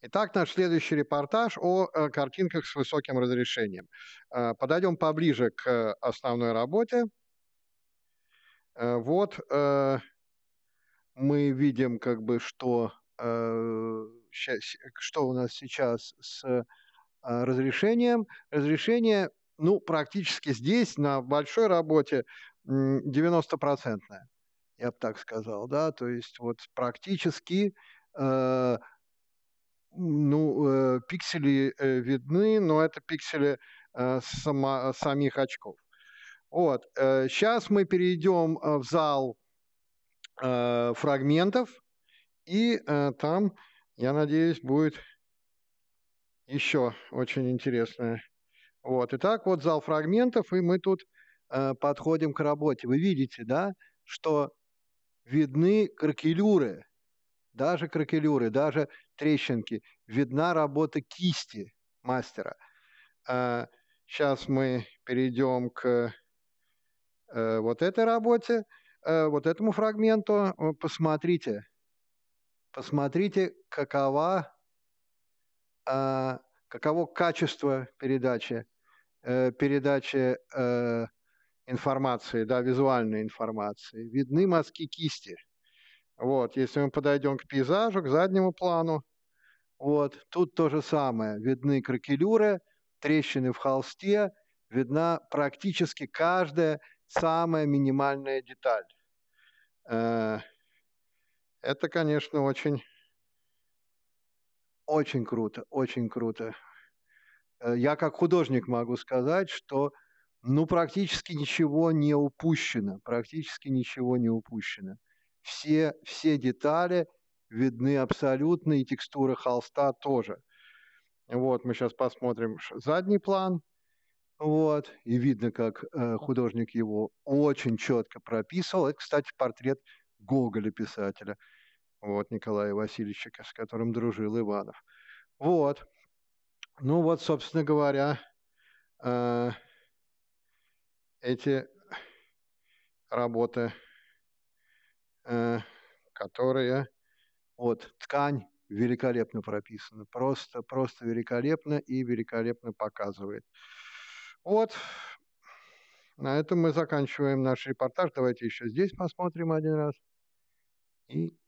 Итак, наш следующий репортаж о э, картинках с высоким разрешением. Э, Подойдем поближе к основной работе. Э, вот мы видим, как бы, что, что у нас сейчас с разрешением. Разрешение, ну, практически здесь, на большой работе, 90-процентное, я бы так сказал, да, то есть вот практически Э, пиксели э, видны, но это пиксели э, сама, самих очков. Вот. Сейчас мы перейдем в зал фрагментов, и там, я надеюсь, будет еще очень интересное. Вот. Итак, вот зал фрагментов, и мы тут подходим к работе. Вы видите, да, что видны кракелюры – даже кракелюры, даже трещинки. Видна работа кисти мастера. Сейчас а, мы перейдем к э, вот этой работе, э, вот этому фрагменту. Э, посмотрите, посмотрите, какова, а, каково качество передачи, передачи информации, да, визуальной информации. Видны мазки кисти – вот, если мы подойдем к пейзажу, к заднему плану, вот, тут то же самое. Видны кракелюры, трещины в холсте, видна практически каждая самая минимальная деталь. Э, это, конечно, очень, очень круто, очень круто. Э, я как художник могу сказать, что ну, практически ничего не упущено, практически ничего не упущено все, все детали видны абсолютно, и текстуры холста тоже. Вот, мы сейчас посмотрим задний план. Вот, и видно, как э, художник его очень четко прописывал. Это, кстати, портрет Гоголя писателя, вот, Николая Васильевича, с которым дружил Иванов. Вот, ну вот, собственно говоря, э, эти работы Э, которая... Вот, ткань великолепно прописана, просто, просто великолепно и великолепно показывает. Вот, на этом мы заканчиваем наш репортаж. Давайте еще здесь посмотрим один раз. И